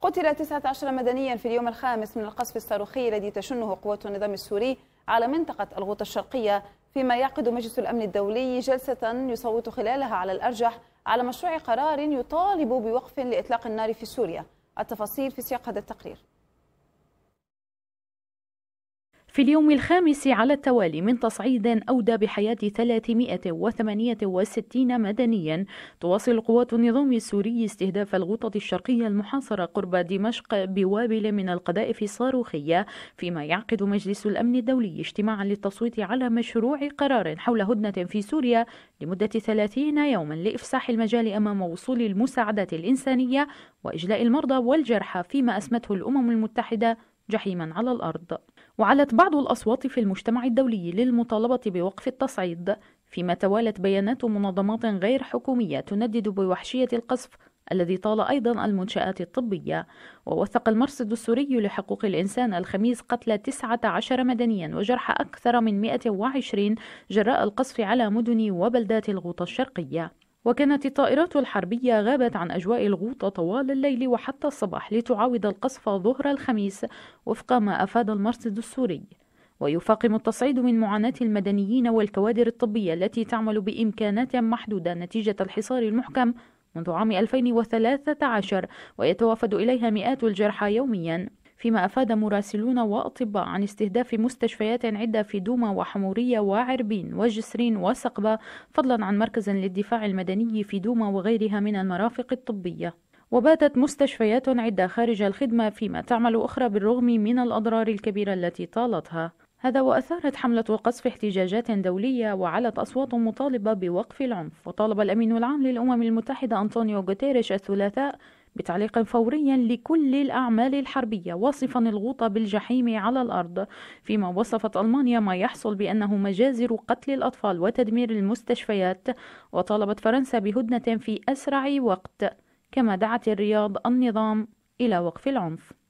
قتل 19 مدنيا في اليوم الخامس من القصف الصاروخي الذي تشنه قوات النظام السوري على منطقة الغوطة الشرقية فيما يعقد مجلس الأمن الدولي جلسة يصوت خلالها على الأرجح على مشروع قرار يطالب بوقف لإطلاق النار في سوريا التفاصيل في سياق هذا التقرير في اليوم الخامس على التوالي من تصعيد أودى بحياة 368 مدنيا تواصل قوات النظام السوري استهداف الغوطة الشرقية المحاصرة قرب دمشق بوابل من القذائف الصاروخية فيما يعقد مجلس الأمن الدولي اجتماعا للتصويت على مشروع قرار حول هدنة في سوريا لمدة 30 يوما لإفساح المجال أمام وصول المساعدات الإنسانية وإجلاء المرضى والجرحى فيما أسمته الأمم المتحدة جحيما على الأرض وعلت بعض الأصوات في المجتمع الدولي للمطالبة بوقف التصعيد فيما توالت بيانات منظمات غير حكومية تندد بوحشية القصف الذي طال أيضا المنشآت الطبية ووثق المرصد السوري لحقوق الإنسان الخميس قتل 19 مدنيا وجرح أكثر من 120 جراء القصف على مدن وبلدات الغوطة الشرقية وكانت الطائرات الحربية غابت عن أجواء الغوطة طوال الليل وحتى الصباح لتعاود القصف ظهر الخميس وفق ما أفاد المرصد السوري ويفاقم التصعيد من معاناة المدنيين والكوادر الطبية التي تعمل بإمكانات محدودة نتيجة الحصار المحكم منذ عام 2013 ويتوافد إليها مئات الجرحى يومياً فيما أفاد مراسلون وأطباء عن استهداف مستشفيات عدة في دوما وحمورية وعربين وجسرين وسقبة فضلا عن مركز للدفاع المدني في دوما وغيرها من المرافق الطبية وباتت مستشفيات عدة خارج الخدمة فيما تعمل أخرى بالرغم من الأضرار الكبيرة التي طالتها هذا وأثارت حملة قصف احتجاجات دولية وعلت أصوات مطالبة بوقف العنف وطالب الأمين العام للأمم المتحدة أنطونيو غوتيريش الثلاثاء بتعليق فوري لكل الأعمال الحربية واصفا الغوطة بالجحيم على الأرض فيما وصفت ألمانيا ما يحصل بأنه مجازر قتل الأطفال وتدمير المستشفيات وطالبت فرنسا بهدنة في أسرع وقت كما دعت الرياض النظام إلى وقف العنف